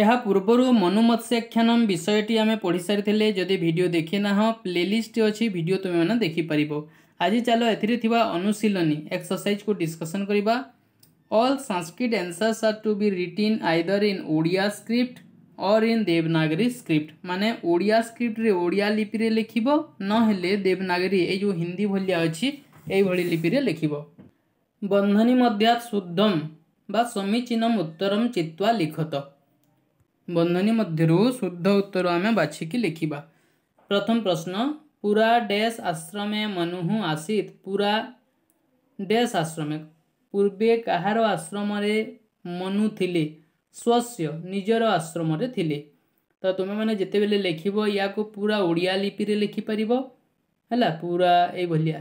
ଏହା ପୂର୍ବରୁ ମନୁମତ୍ସ୍ୟାଖ୍ୟାନମ୍ ବିଷୟଟି ଆମେ ପଢ଼ିସାରିଥିଲେ ଯଦି ଭିଡ଼ିଓ ଦେଖିନାହଁ ପ୍ଲେଲିଷ୍ଟ ଅଛି ଭିଡ଼ିଓ ତୁମେମାନେ ଦେଖିପାରିବ ଆଜି ଚାଲ ଏଥିରେ ଥିବା ଅନୁଶୀଳନୀ ଏକ୍ସରସାଇଜକୁ ଡିସ୍କସନ୍ କରିବା all Sanskrit answers are to be written either in Odia script or in Devanagari script ମାନେ ଓଡ଼ିଆ ସ୍କ୍ରିପ୍ଟରେ ଓଡ଼ିଆ ଲିପିରେ ଲେଖିବ ନହେଲେ ଦେବନାଗରୀ ଏଇ ଯେଉଁ ହିନ୍ଦୀ ଭଳିଆ ଅଛି ଏଇଭଳି ଲିପିରେ ଲେଖିବ ବନ୍ଧନୀ ମଧ୍ୟ ଶୁଦ୍ଧମ୍ ବା ସମୀଚୀନମ୍ ଉତ୍ତରମ୍ ଚିତ୍ୱା ଲିଖତ बन्धनी मध्य शुद्ध उत्तर आमे बाछिक लेख्दा प्रथम प्रश्न पुरा डेस आश्रमे मुहु आसित पूरा डेस आश्रम पूर्व काश्रम मनु ले स्वस्य निजर आश्रम थिपिर लेखिपार होला पूरा एभल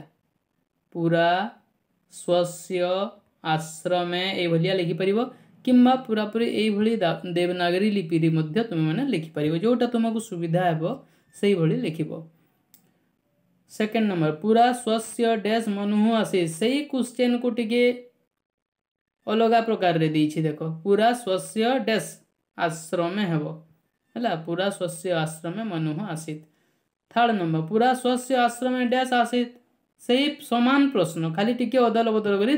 पूरा स्वस्य आश्रमेभली लेखिपार किंवा पूरी यही देवनागरी लिपि तुम्हें लिखिपार जोटा तुमको सुविधा हे से लिख सेकेंड नंबर पूरा स्वस्य डैश मनुह आशीष से क्वेश्चन को टे अलग प्रकार रे पूरा स्वस्य डैश आश्रम है पूरा स्वस्य आश्रम मनुह आशित थर्ड नंबर पूरा स्वस्य आश्रम डैश आशित से ही प्रश्न खाली टी अदल बदल कर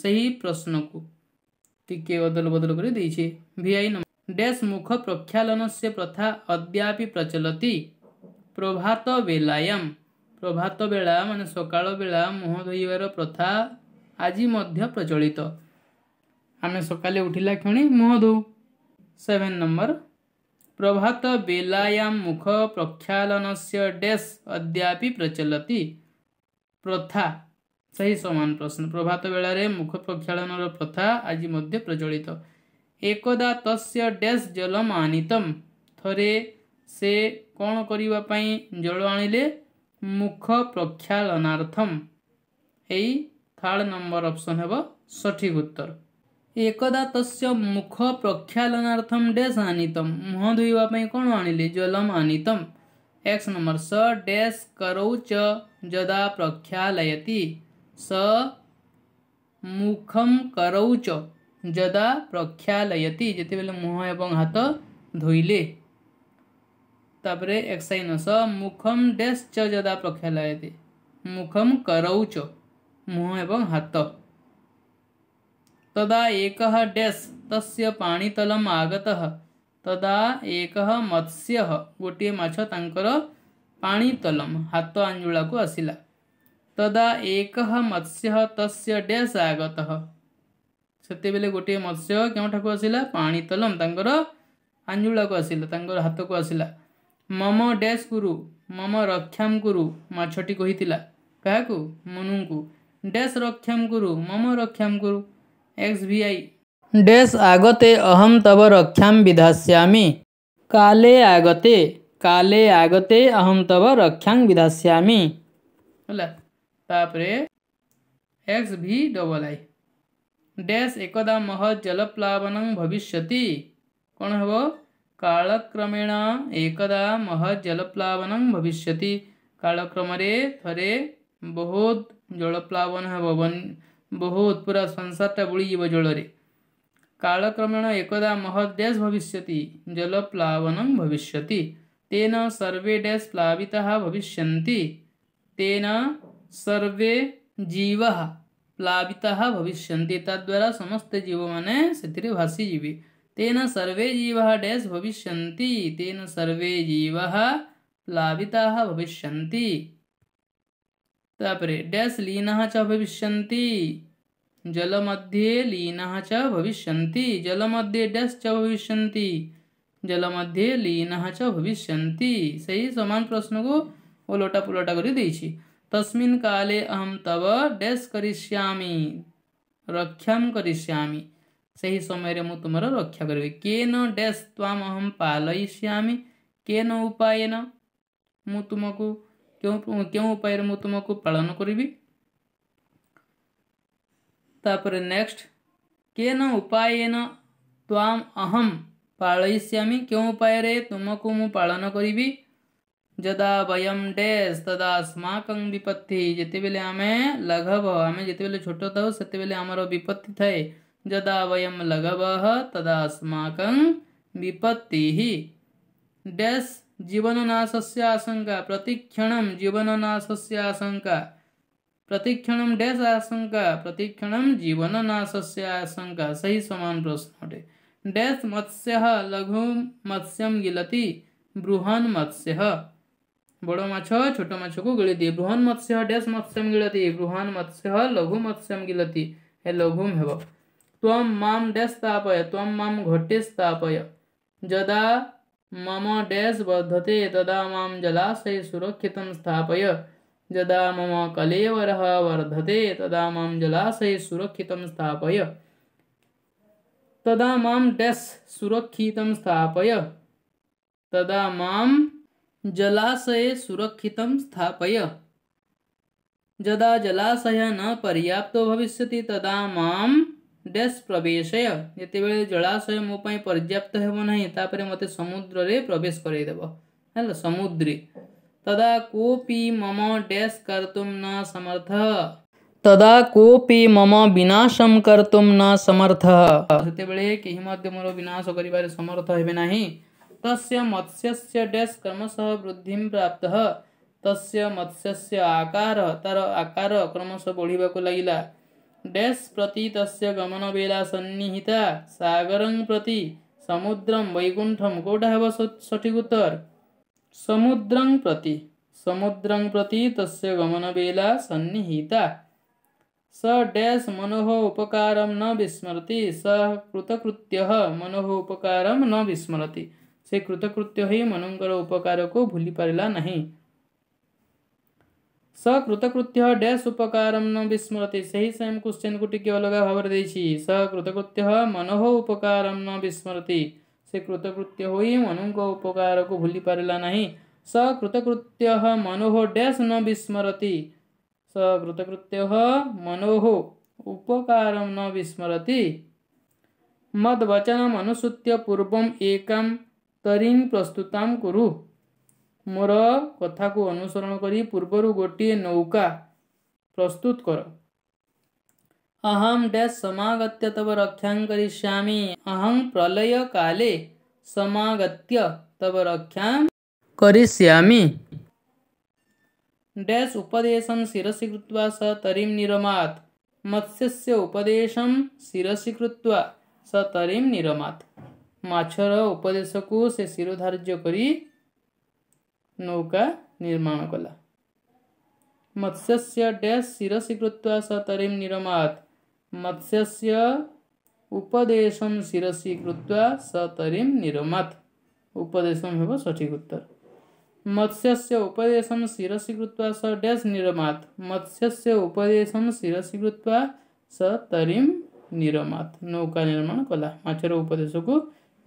ସେହି ପ୍ରଶ୍ନକୁ ଟିକିଏ ଅଦଲ ବଦଲ କରି ଦେଇଛି ଭିଆଇ ନମ୍ବର ଡ୍ୟାସ୍ ମୁଖ ପ୍ରକ୍ଷାଳନ ସେ ପ୍ରଥା ଅଦ୍ୟାପି ପ୍ରଚଲତି ପ୍ରଭାତ ବେଲାୟାମ ପ୍ରଭାତ ବେଳା ମାନେ ସକାଳ ବେଳା ମୁହଁ ଧୋଇବାର ପ୍ରଥା ଆଜି ମଧ୍ୟ ପ୍ରଚଳିତ ଆମେ ସକାଳେ ଉଠିଲା କ୍ଷଣି ମୁହଁ ଧୋଉ ସେଭେନ୍ ନମ୍ବର ପ୍ରଭାତ ବେଲାୟାମ ମୁଖ ପ୍ରକ୍ଷାଳନସ୍ୟ ଡେସ୍ ଅଦ୍ୟାପି ପ୍ରଚଲତି ପ୍ରଥା ସେହି ସମାନ ପ୍ରଶ୍ନ ପ୍ରଭାତ ବେଳାରେ ମୁଖ ପ୍ରକ୍ଷାଳନର ପ୍ରଥା ଆଜି ମଧ୍ୟ ପ୍ରଚଳିତ ଏକଦା ତସ୍ୟ ଡ୍ୟାସ୍ ଜଲମ ଆନିତମ ଥରେ ସେ କ'ଣ କରିବା ପାଇଁ ଜଳ ଆଣିଲେ ମୁଖ ପ୍ରକ୍ଷାଳନାର୍ଥମ ଏଇ ଥାର୍ଡ଼ ନମ୍ବର ଅପସନ୍ ହେବ ସଠିକ୍ ଉତ୍ତର ଏକଦା ତସ୍ୟ ମୁଖ ପ୍ରକ୍ଷାଳନାର୍ଥମ ଡ୍ୟାସ୍ ଆନିତମ ମୁହଁ ଧୋଇବା ପାଇଁ କ'ଣ ଆଣିଲେ ଜଲମ ଆନିତମ ଏକ୍ସ ନମ୍ବର ସ ଡ୍ୟାସ୍ କରଉଚ ଯଦା ପ୍ରକ୍ଷାଳୟତି स ମୁଖମ୍ କରଉଚ ଯଦା ପ୍ରକ୍ଷାଲୟତି ଯେତେବେଳେ ମୁହଁ ଏବଂ ହାତ ଧୋଇଲେ ତାପରେ ଏକ୍ସାଇନ ସ ମୁଖମ୍ ଡେସ୍ଚ ଯଦା ପ୍ରକ୍ଷାଲୟତି ମୁଖମ୍ କରଉଚ ମୁହଁ ଏବଂ ହାତ ତଦା ଏକ ଡେସ୍ ତସ୍ୟ ପାଣିତଲମ୍ ଆଗତ ତଦା ଏକ ମତ୍ସ୍ୟ ଗୋଟିଏ ମାଛ ତାଙ୍କର ପାଣିତଲମ୍ ହାତ ଆଞ୍ଜୁଳାକୁ ଆସିଲା ତଦା ଏକ ମତ୍ସ୍ୟ ତସ୍ୟ ଡ୍ୟାସ ଆଗତ ସେତେବେଳେ ଗୋଟିଏ ମତ୍ସ୍ୟ କେଉଁଠାକୁ ଆସିଲା ପାଣି ତଲମ ତାଙ୍କର ଆଞ୍ଜୁଳାକୁ ଆସିଲା ତାଙ୍କର ହାତକୁ ଆସିଲା ମମ ଡ୍ୟାସ ଗୁରୁ ମମ ରକ୍ଷାମ ଗୁରୁ ମାଛଟି କହିଥିଲା କାହାକୁ ମୁନୁଙ୍କୁ ଡ୍ୟାସ ରକ୍ଷାମ ଗୁରୁ ମମ ରକ୍ଷାମ ଗୁରୁ ଏକ୍ସ ଭି ଆଇ ଡ୍ୟାସ ଆଗତେ ଅହମ୍ ତବ ରକ୍ଷାମ ବିଧାସ୍ୟାମି କାଲେ ଆଗତେ କାଲେ ଆଗତେ ଅହମ୍ ତବ ରକ୍ଷାଙ୍ଗ ବିଧାସ୍ୟାମି ହେଲା ତାପରେ x v double i dash ଏକଦା ମହତ୍ ଜଳପ୍ଲାବନ ଭବିଷ୍ୟତି କ'ଣ ହେବ କାଳକ୍ରମେଣ ଏକଦା ମହତ୍ ଜଳପ୍ଲାବନ ଭବିଷ୍ୟତି କାଳକ୍ରମରେ ଥରେ ବହୁତ ଜଳପ୍ଲାବନ ହେବ ବହୁତ ପୁରା ସଂସାରଟା ବୁଡ଼ିଯିବ ଜଳରେ कालक्रमेण एकदा महद्यश भविष्यति जलप्लावनं भविष्यति तेन सर्वे डैश प्लाविताः भविष्यन्ति तेन सर्वे जीव प्लाविता भविष्य तद्वारा समस्त जीव माने से भाषी जीवी तेन सर्वे जीव डैश भविष्य तेन सर्वे जीव प्लाविता भविष्य डैश लीन च भविष्य जल मध्ये लीन च भविष्य जल मध्ये डैश च भविष्य जल मध्ये लीन च भविष्य सही सामान प्रश्न को ओलटा लोटा पुलोटा कर तस्मिन् काले अहम तब डैश करिष्यामी रक्षाम करिष्यामी से ही समय तुम रक्षा करी के न डैश ताम अहम पालयिष्यामी के न उपाय मु तुमको क्यों क्यों उपाय मु तुमको पालन करी तापर नेक्स्ट के न उपाय न ताम अहम पालयिष्यामी क्यों उपाय तुमको मुलन करी जदा वयम डेस तदा अस्माक विपत्ति आम लघव आम जिते बेले छोट ଥାଉ से ଆମର विपत्ति थाए जदा वयम ଲଘବଃ विपत्ति अस्माकं विपत्तिः डेस् से आशंका प्रतिक्षणं से आशंका प्रतिक्षण डेस आशंका प्रतिक्षण जीवननाश से आशंका सही समान प्रश्न अटे डेस मत्स्य लघु मत्स्य गिलती बृहन मत्स्य बड़ मछ छोट मछ को गिलती बृहन मत्स्य डैश मत्स्यम गिलती बृहन मत्स्य लघु मत्स्यम गिलती हे लघुम हे त्वम माम डैश स्थापय त्वम माम घटे स्थापय जदा मम डैश वर्धते तदा माम जलाशय सुरक्षित स्थापय जदा मम कलेवर वर्धते तदा माम जलाशय सुरक्षित स्थापय तदा माम डैश सुरक्षित स्थापय तदा माम जलाशये सुरक्षितं स्थापय यदा जलाशयः न पर्याप्तो भविष्यति तदा मां ଡ୍ୟାସ୍ ପ୍ରବେଶୟ ଯେତେବେଳେ ଜଳାଶୟ ମୋ ପାଇଁ ପର୍ଯ୍ୟାପ୍ତ ହେବ ନାହିଁ ତାପରେ ମୋତେ ସମୁଦ୍ରରେ ପ୍ରବେଶ କରାଇଦେବ ହେଲା ସମୁଦ୍ରୀ ତଦା କୋପି ମମ ଡ୍ୟାସ୍ କର୍ତ୍ତୁମ୍ ନ ସମର୍ଥ ତଦା କୋପି ମମ ବିନାଶମ୍ କର୍ତ୍ତୁମ୍ ନ ସମର୍ଥ ସେତେବେଳେ କେହି ମଧ୍ୟ ମୋର ବିନାଶ କରିବାରେ ସମର୍ଥ ହେବେ ନାହିଁ तस्य मत्स्यस्य डेस् क्रमशः वृद्धिं प्राप्तः तस्य मत्स्यस्य आकार तार आकार क्रमशः बढिवाको लागिला डेस् प्रति तस्य गमनवेला सन्निहिता सागरं प्रति समुद्रं वैकुण्ठं कोटा ହେବ सठिक उत्तर समुद्रं प्रति समुद्रं प्रति तस्य गमनवेला सन्निहिता स डेस् मनोः उपकारं न विस्मरति स कृतकृत्यः मनोः उपकारं न विस्मरति ସେ କୃତକୃତ୍ୟ ହୋଇ ମନୁଙ୍କର ଉପକାରକୁ ଭୁଲିପାରିଲା ନାହିଁ ସ କୃତକୃତ୍ୟ ଡ୍ୟାସ୍ ଉପକାରମ୍ ନ ବିସ୍ମରତି ସେହି ସେମ୍ କ୍ୱେଶ୍ଚନ୍କୁ ଟିକିଏ ଅଲଗା ଭାବରେ ଦେଇଛି ସ କୃତକୃତ୍ୟ ମନୋହ ଉପକାରମ୍ ନ ବିସ୍ମରତି ସେ କୃତକୃତ୍ୟ ହୋଇ ମନୁଙ୍କ ଉପକାରକୁ ଭୁଲିପାରିଲା ନାହିଁ ସ କୃତକୃତ୍ୟ ମନୋହ ଡ୍ୟାସ୍ ନ ବିସ୍ମରତି ସ କୃତକୃତ୍ୟ ମନୋହ ଉପକାରମ୍ ନ ବିସ୍ମରତି मद्वचनमनुसृत्य पूर्वम् एकं तरी प्रस्तुता अनुसरण गरि पूर्वहरू गोटे नौका प्रस्तुत अहस समागत रक्षा अह प्रलयकाले समागत्या ड्या उपा शिरसी सरीमा मत्स्य उपादेश स कृत्ता निरमात। मछर उपदेश को से शिरोधार्य कर नौका निर्माण कला मत्स्य डैश शिशीकृत्वा स तरीम निरमात मत्स्य उपदेश शिशीकृत्वा स तरीम निरमात उपदेश सठिक उत्तर मत्स्य उपदेश शिशीकृत्वा स डैश निरमात मत्स्य उपदेश शिशीकृत्वा स तरीम निरमात नौका निर्माण कला मछर उपदेश को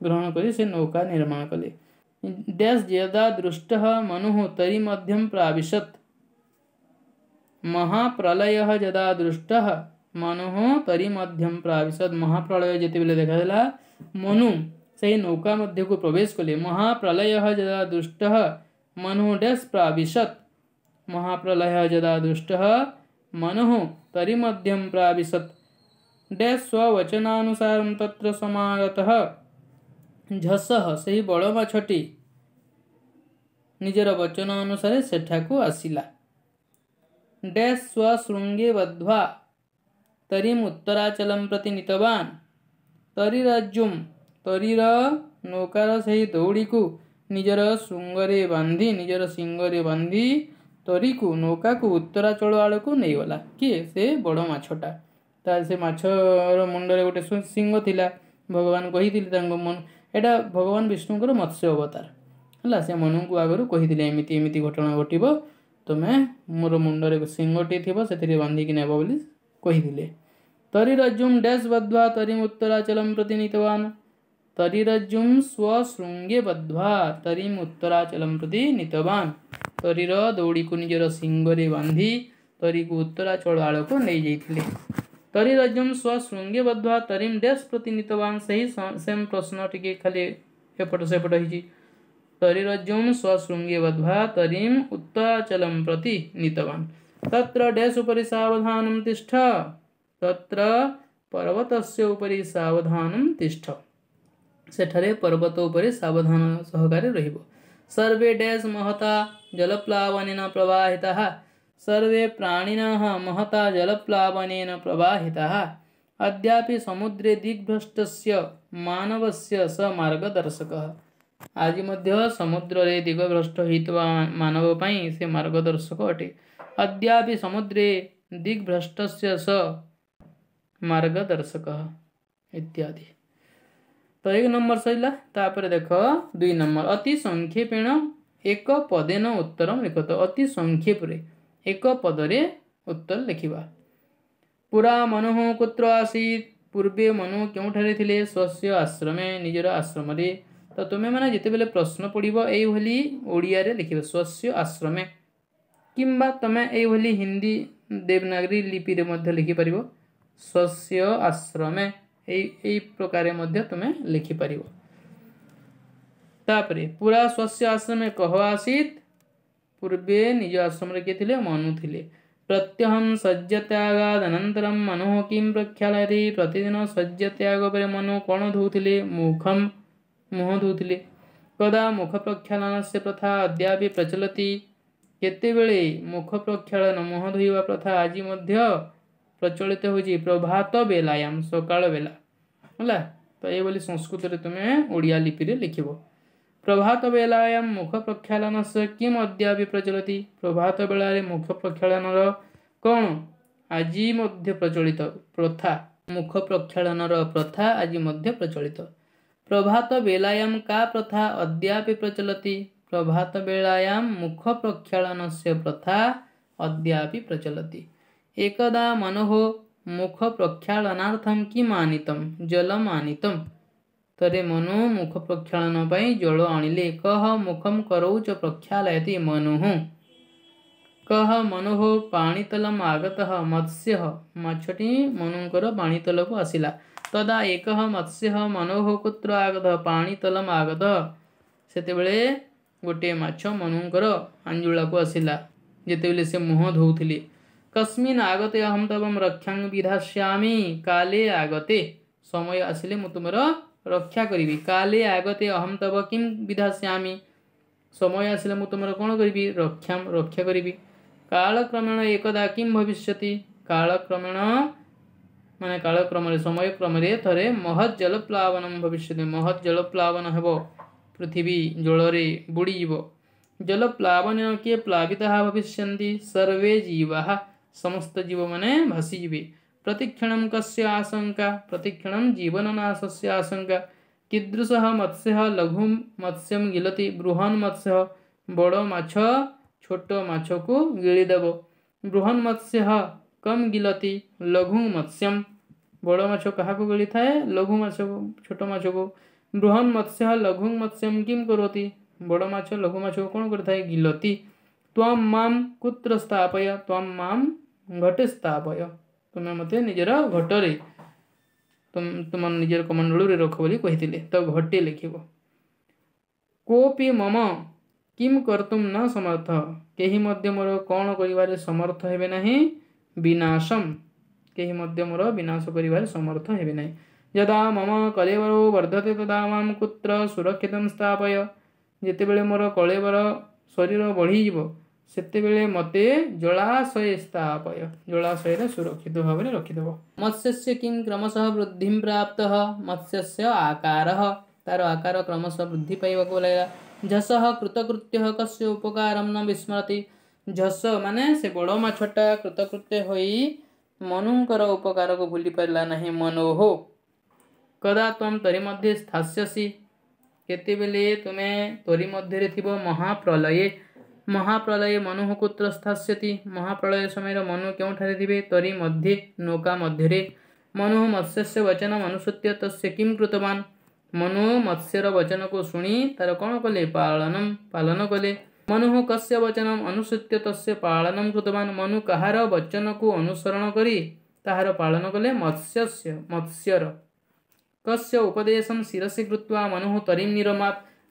ग्रहण कर नौका निर्माण कले देश यदा दृष्ट मनु तरी मध्यम प्राविशत महाप्रलय जदा दृष्ट मनु तरी मध्यम प्राविशत महाप्रलय जिते देखा मनु से नौका मध्य को प्रवेश कले महाप्रलय जदा दृष्ट मनु डैस प्राविशत महाप्रलय जदा दृष्ट मनु तरी मध्यम प्राविशत डैस स्वचनासार तत्र ଝସହ ସେହି ବଡ଼ ମାଛଟି ନିଜର ବଚନ ଅନୁସାରେ ସେଠାକୁ ଆସିଲା ଡ୍ୟାସ୍ ସ୍ୱଶୃଙ୍ଗେ ବଧ୍ୱା ତରିମ୍ ଉତ୍ତରାଚଲମ୍ ପ୍ରତି ନିତବାନ୍ ତରିରାଜ୍ୟୁମ୍ ତରିର ନୌକାର ସେହି ଦୌଡ଼ିକୁ ନିଜର ଶୃଙ୍ଗରେ ବାନ୍ଧି ନିଜର ଶିଙ୍ଗରେ ବାନ୍ଧି ତରିକୁ ନୌକାକୁ ଉତ୍ତରାଚଳ ଆଡ଼କୁ ନେଇଗଲା କିଏ ସେ ବଡ଼ ମାଛଟା ତା ସେ ମାଛର ମୁଣ୍ଡରେ ଗୋଟେ ଶିଙ୍ଗ ଥିଲା ଭଗବାନ କହିଥିଲେ ତାଙ୍କ ମନ यहाँ भगवान विष्णु मत्स्य अवतार है से मन को आगर कही एमती एमती घटना घटव तुम्हें मोर मुंडे सिंहटे थी से बांधिक नेब बोली कही तरीरजुम डैश बध्वा तरी उत्तराचलम प्रति नीतवान तरी रजुम स्वशृंगे बध्वा तरी उत्तराचलम प्रति नीतवान तरीर दौड़ी को निजर सिंह बांधि तरी को उत्तराचल आड़ को नहीं जाइए तरी राज्य स्व बद्वा तरीम डैश प्रतिनिधित्वान से ही सेम प्रश्न टी खाली एपट सेपट रही तरी राज्य स्व बद्वा तरीम उत्तराचल प्रति नीतवान त्र डैश उपरी सवधान तिष्ठ त्र पर्वत उपरी सवधान तिष्ठ सेठे पर्वत उपरी सवधान सहकारी रे डैश महता जलप्लावन प्रवाहिता सर्वे प्राणिनः महता जलप्लावनेन प्रवाहितः अद्यापि समुद्रे दिग्भ्रष्टस्य मानवस्य स मार्गदर्शकः ଆଜି ମଧ୍ୟ ସମୁଦ୍ରରେ ଦିଗଭ୍ରଷ୍ଟ ହୋଇଥିବା ମାନବ ପାଇଁ ସେ ମାର୍ଗଦର୍ଶକ ଅଟେ ଅଦ୍ୟାପି ସମୁଦ୍ରେ ଦିଗ୍ଭ୍ରଷ୍ଟ ସ ମାର୍ଗଦର୍ଶକ ଇତ୍ୟାଦି ତ ଏକ ନମ୍ବର ସରିଲା ତାପରେ ଦେଖ ଦୁଇ ନମ୍ବର ଅତି ସଂକ୍ଷେପେଣ ଏକ ପଦେନ ଉତ୍ତର ଲିଖତ ଅତି ସଂକ୍ଷେପରେ ଏକ ପଦରେ ଉତ୍ତର ଲେଖିବା ପୁରା ମନୋହ କୁତ୍ର ଆସିତ ପୂର୍ବେ ମନୋ କେଉଁଠାରେ ଥିଲେ ସ୍ୱସ୍ୟ ଆଶ୍ରମେ ନିଜର ଆଶ୍ରମରେ ତ ତୁମେମାନେ ଯେତେବେଳେ ପ୍ରଶ୍ନ ପଡ଼ିବ ଏଇଭଳି ଓଡ଼ିଆରେ ଲେଖିବ ସ୍ୱସ୍ୟ ଆଶ୍ରମେ କିମ୍ବା ତୁମେ ଏଇଭଳି ହିନ୍ଦୀ ଦେବନାଗରୀ ଲିପିରେ ମଧ୍ୟ ଲେଖିପାରିବ ସ୍ୱସ୍ୟ ଆଶ୍ରମେ ଏଇ ଏଇ ପ୍ରକାରେ ମଧ୍ୟ ତୁମେ ଲେଖିପାରିବ ତାପରେ ପୁରା ସ୍ୱସ୍ୟ ଆଶ୍ରମେ କହ ଆସିତ पूर्वे निज आश्रम किए मनु थे प्रत्यहम शय्यत्यागादनतर मनु किं प्रक्षालयति प्रतिदिन त्याग पर मनु कौन धोले मुखम मुह धोले कदा मुख प्रक्षालन से प्रथा अद्यापि प्रचलती କେତେବେଳେ मुख प्रख्यालन मुह धोवा प्रथा आज ମଧ୍ୟ ପ୍ରଚଳିତ ହେଉଛି ପ୍ରଭାତ ବେଲାୟାମ ସକାଳ ବେଲା ହେଲା ତ ଏଇଭଳି ସଂସ୍କୃତରେ ତୁମେ ଓଡ଼ିଆ ଲିପିରେ ପ୍ରଭାତବେଳାୟାମ ମୁଖ ପ୍ରକ୍ଷାଳନ ସେ କି ମଧ୍ୟ ପ୍ରଚଳିତ ପ୍ରଭାତ ବେଳାରେ ମୁଖ ପ୍ରକ୍ଷାଳନର କ'ଣ ଆଜି ମଧ୍ୟ ପ୍ରଚଳିତ ପ୍ରଥା ମୁଖ ପ୍ରକ୍ଷାଳନର ପ୍ରଥା ଆଜି ମଧ୍ୟ ପ୍ରଚଳିତ ପ୍ରଭାତ ବେଳାୟାମ କା ପ୍ରଥା ଅଦ୍ୟାପି ପ୍ରଚଳିତ ପ୍ରଭାତ ବେଳାୟାମ ମୁଖ ପ୍ରକ୍ଷାଳନ ସେ ପ୍ରଥା ଅଦ୍ୟାପି ପ୍ରଚଳିତ ଏକଦା ମନୋହ ମୁଖ ପ୍ରକ୍ଷାଳନାର୍ଥ କି ମାନିତମ ଜଲ ମାନିତମ ତରେ ମନୁ ମୁଖ ପ୍ରକ୍ଷାଳନ ପାଇଁ ଜଳ ଆଣିଲେ କହ ମୁଖମ କରଉଚ ପ୍ରକ୍ଷାଳୟତି ମନୁହ କହ ମନୋହ ପାଣିତଲମ ଆଗତ ମତ୍ସ୍ୟ ମାଛଟି ମନୁଙ୍କର ପାଣି ତଲକୁ ଆସିଲା ତଦା ଏକ ମତ୍ସ୍ୟ ମନୋହ କୁତ୍ର ଆଗତ ପାଣିତଲମ ଆଗତ ସେତେବେଳେ ଗୋଟିଏ ମାଛ ମନୁଙ୍କର ଆଞ୍ଜୁଳାକୁ ଆସିଲା ଯେତେବେଳେ ସେ ମୁହଁ ଧୋଉଥିଲେ କସ୍ମିନ୍ ଆଗତେ ଅହମ୍ ତବମ ରକ୍ଷାଙ୍ଗ ବିଧାଶ୍ୟାମି କାଲେ ଆଗତେ ସମୟ ଆସିଲେ ମୁଁ ତୁମର ରକ୍ଷା କରିବି କାଲି ଆଗତେ ଅହମ୍ ତବ କିମ୍ ବିଧାସ୍ୟାମି ସମୟ ଆସିଲେ ମୁଁ ତୁମର କ'ଣ କରିବି ରକ୍ଷା ରକ୍ଷା କରିବି କାଳକ୍ରମେଣ ଏକଦା କିମ୍ ଭବିଷ୍ୟତି କାଳକ୍ରମେଣ ମାନେ କାଳକ୍ରମରେ ସମୟକ୍ରମରେ ଥରେ ମହତ୍ ଜଳପ୍ଲାବନ ଭବିଷ୍ୟତି ମହତ୍ ଜଳପ୍ଲାବନ ହେବ ପୃଥିବୀ ଜଳରେ ବୁଡ଼ିଯିବ ଜଳପ୍ଲାବନ କିଏ ପ୍ଲାବିତ ଭବିଷ୍ୟନ୍ତି ସର୍ଭେ ଜୀବା ସମସ୍ତ ଜୀବମାନେ ଭାସିଯିବେ प्रतिक्षण कस्य आशंका प्रतिक्षण जीवननाश से आशंका कीदृश मत्स्य लघु मत्स्य गिलती बृहन मत्स्य बड़ माछ छोट को गिड़ीदेव बृहन मत्स्य कम गिलती लघु मत्स्यम बड़ मछ क्या गिड़ी था लघु मछ को छोट माछ को बृहन मत्स्य लघु मत्स्यम किम कौती बड़ मछ लघु मछ को कौन करता है गिलती तम माम कुत्र स्थापय तम माम घटे स्थापय ତୁମେ ମୋତେ ନିଜର ଘଟରେ ତୁମ ନିଜର କମଣ୍ଡଳୁରେ ରଖ ବୋଲି କହିଥିଲେ ତ ଘଟେ ଲେଖିବ କୋପି ମମ କିମ୍ କର୍ତ୍ତୁମ୍ ନ ସମର୍ଥ କେହି ମଧ୍ୟ ମୋର କ'ଣ କରିବାରେ ସମର୍ଥ ହେବେ ନାହିଁ ବିନାଶମ କେହି ମଧ୍ୟ ମୋର ବିନାଶ କରିବାରେ ସମର୍ଥ ହେବେ ନାହିଁ ଯଦା ମମ କଳେବର ବର୍ଦ୍ଧତେ ତଦା ମାମ କୁତ୍ର ସୁରକ୍ଷିତ ସ୍ଥାପୟ ଯେତେବେଳେ ମୋର କଳେବର ଶରୀର ବଢ଼ିଯିବ से मत जलाशय स्थापय जलाशय सुरक्षित भाव में रखिदेव मत्स्य किं क्रमशः वृद्धि प्राप्त मत्स्य आकार तार आकार क्रमश वृद्धि पाइबा लगेगा झस कृतकृत्य कस्य उपकार न विस्मरती झस मान से बड़ मछटा कृतकृत्य हो मनुकर उपकार को भूली पारा ना मनोहो कदा तुम तरी मध्य स्थास्यसी के तुम्हें तोरी मध्य थी महाप्रलय महाप्रलय मनुह कुत्र स्थाति महाप्रलय समय मनो क्यों ठारे थे तरी मध्य नौका मध्य मनुह मत्स्य वचन मनुसत्य तस्य किम कृतवान मनु मत्स्यर वचन को शुणी तार कौन कले पालन पालन कले मनोह कस्य वचन अनुसृत्य तस्य पालन कृतवान मनु कहार वचन को अनुसरण करी तहार पालन कले मत्स्य मत्स्यर कस्य उपदेशम शिशी कृत्वा मनोह तरी निरमा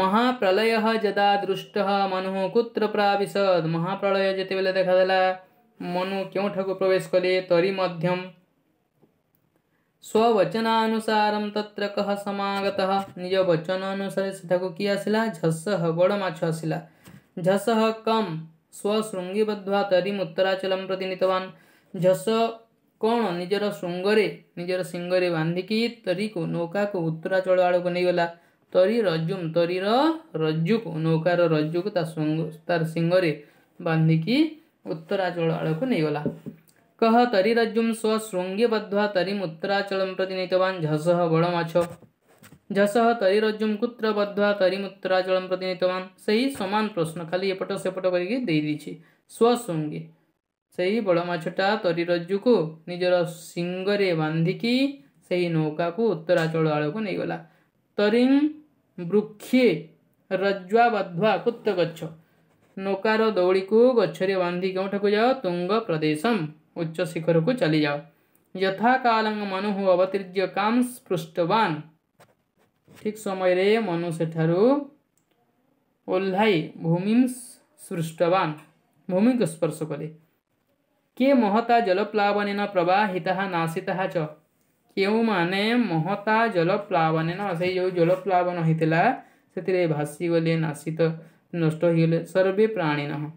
ಮಹಾಪ್ರಲಯ ಜದಾ ದೃಷ್ಟ ಮನು ಕುತ್ರ ಪ್ರಾವಿಶದ್ ಮಹಾಪ್ರಳಯ ଯେତେବେଳେ ଦେଖାଦେଲା ମନୁ କେଉଁଠାକୁ ପ୍ରବେଶ କଲେ ତରି ମଧ୍ୟ ସ୍ୱବଚନାନୁସାରମ ତତ୍ର କହ ସମାଗତ ନିଜ ବଚନ ଅନୁସାରେ ସେଠାକୁ କିଏ ଆସିଲା ଝସହ ବଡ଼ ମାଛ ଆସିଲା ଝସହ କମ୍ ସ୍ୱଶୃଙ୍ଗୀ ବଧ୍ୱା ତରିମ ଉତ୍ତରାଚଳମ ପ୍ରତି ନୀତବାନ ଝସ କ'ଣ ନିଜର ଶୃଙ୍ଗରେ ନିଜର ଶିଙ୍ଗରେ ବାନ୍ଧିକି ତରିକୁ ନୌକାକୁ ଉତ୍ତରାଚଳ ଆଡ଼କୁ ନେଇଗଲା ତରି ରଜୁମ୍ ତରିର ରଜ୍ଜୁକୁ ନୌକାର ରଜ୍ଜୁକୁ ତା ତାର ଶିଙ୍ଗରେ ବାନ୍ଧିକି ଉତ୍ତରାଚଳ ଆଡ଼କୁ ନେଇଗଲା କହ ତରି ରଜ୍ଜୁମ୍ ସ୍ୱ ଶୃଙ୍ଗେ ବଧ୍ୱା ତରିମ୍ ଉତ୍ତରାଚଳମ୍ ପ୍ରତି ନୀତବାନ୍ ଝସହ ବଡ଼ ମାଛ ଝସହ ତରି ରଜ୍ଜୁମ୍ କୁତ୍ର ବଧ୍ୱା ତରିମ୍ ଉତ୍ତରାଚଳମ୍ ପ୍ରତି ନୀତବାନ୍ ସେହି ସମାନ ପ୍ରଶ୍ନ ଖାଲି ଏପଟ ସେପଟ କରିକି ଦେଇଦେଇଛି ସ୍ୱ ଶୃଙ୍ଗେ ସେହି ବଡ଼ ମାଛଟା ତରି ରଜ୍ଜୁକୁ ନିଜର ଶିଙ୍ଗରେ ବାନ୍ଧିକି ସେହି ନୌକାକୁ ଉତ୍ତରାଚଳ ଆଡ଼କୁ ନେଇଗଲା ତରିମ୍ वृक्षे रज्वा बध्वा कुत्त गच्छ नौकार दौड़ी को गचरे बांधि कौट को जाओ तुंग प्रदेशम उच्च शिखर को चली जाओ यथा कालंग मनु अवतीर्ज्य काम स्पृष्टवान ठीक समय रे मनु से ओल्लाई भूमि सृष्टवान भूमि को स्पर्श कले के महता जलप्लावन प्रवाहिता नाशिता च କେଉଁମାନେ ମହତା ଜଳପ୍ଲାବନ ସେଇ ଯେଉଁ ଜଳପ୍ଲାବନ ହେଇଥିଲା ସେଥିରେ ଭାସିଗଲେ ନାସିତ ନଷ୍ଟ ହେଇଗଲେ ସର୍ବେ ପ୍ରାଣୀ ନ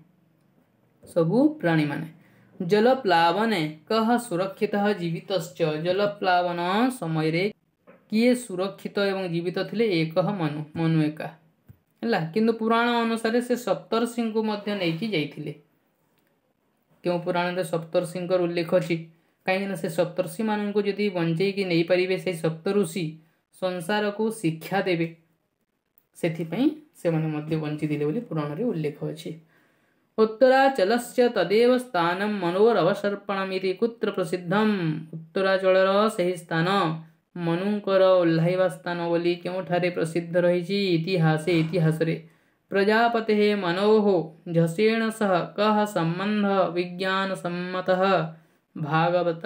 ସବୁ ପ୍ରାଣୀମାନେ ଜଳପ୍ଲାବନ କହ ସୁରକ୍ଷିତ ଜୀବିତ ଜଳପ୍ଲାବନ ସମୟରେ କିଏ ସୁରକ୍ଷିତ ଏବଂ ଜୀବିତ ଥିଲେ ଏକ ମନୁ ମନୁ ଏକା ହେଲା କିନ୍ତୁ ପୁରାଣ ଅନୁସାରେ ସେ ସପ୍ତର୍ଷିଙ୍କୁ ମଧ୍ୟ ନେଇକି ଯାଇଥିଲେ କେଉଁ ପୁରାଣରେ ସପ୍ତର୍ଷିଙ୍କର ଉଲ୍ଲେଖ ଅଛି कहीं मान को जी बचे नहीं पारे से सप्तषि संसार को शिक्षा देवे से बचीदे पुराण में उल्लेख अच्छे उत्तराचल से तदेव स्थान मनोरवसर्पणमी कुत्र प्रसिद्धम उत्तराचल से ही स्थान मनुकर ओह्लवा स्थान बोली क्योंठे प्रसिद्ध रही इतिहास इतिहास प्रजापते मनोह झसेण सह कह संबंध विज्ञान सम्मत ಭಾಗವತ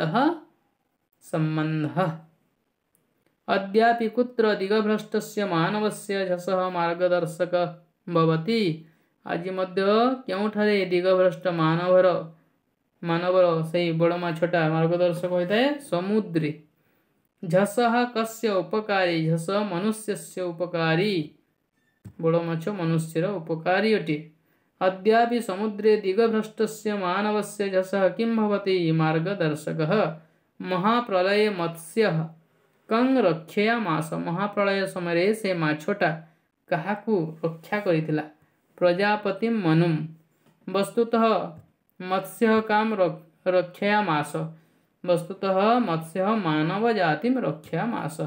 ಸಂಬಂಧ ಅದ್ಯಾಪಿ ಕುತ್ರ ದಿಗಭ್ರಷ್ಟಸ್ಯ ಮಾನವಸ್ಯ ಜಸಃ ಮಾರ್ಗದರ್ಶಕ ಭವತಿ ଆଜି ମଧ୍ୟ କେଉଁଠାରେ ଦିଗଭ୍ରଷ୍ଟ ମାନବର ମାନବର ସେଇ ବଡ଼ମା ଛୋଟା ମାର୍ଗଦର୍ଶକ ହୋଇଥାଏ ସମୁଦ୍ରୀ ଝସହ कस्य ଉପକାରୀ ଝସ ମନୁଷ୍ୟସ୍ୟ ଉପକାରୀ ବଡ଼ ମାଛ ମନୁଷ୍ୟର ଉପକାରୀ अद्यापि समुद्रे दिगभ्रष्टस्य मानवस्य जसः किं भवति मार्गदर्शकः महाप्रलय मत्स्यः कं रक्षयामास मास महाप्रलय समय से माछोटा कहाकु रक्षा करितिला प्रजापति मनु वस्तुतः मत्स्यः काम रक्षया वस्तुतः मत्स्यः मानवजातिं रक्षया मास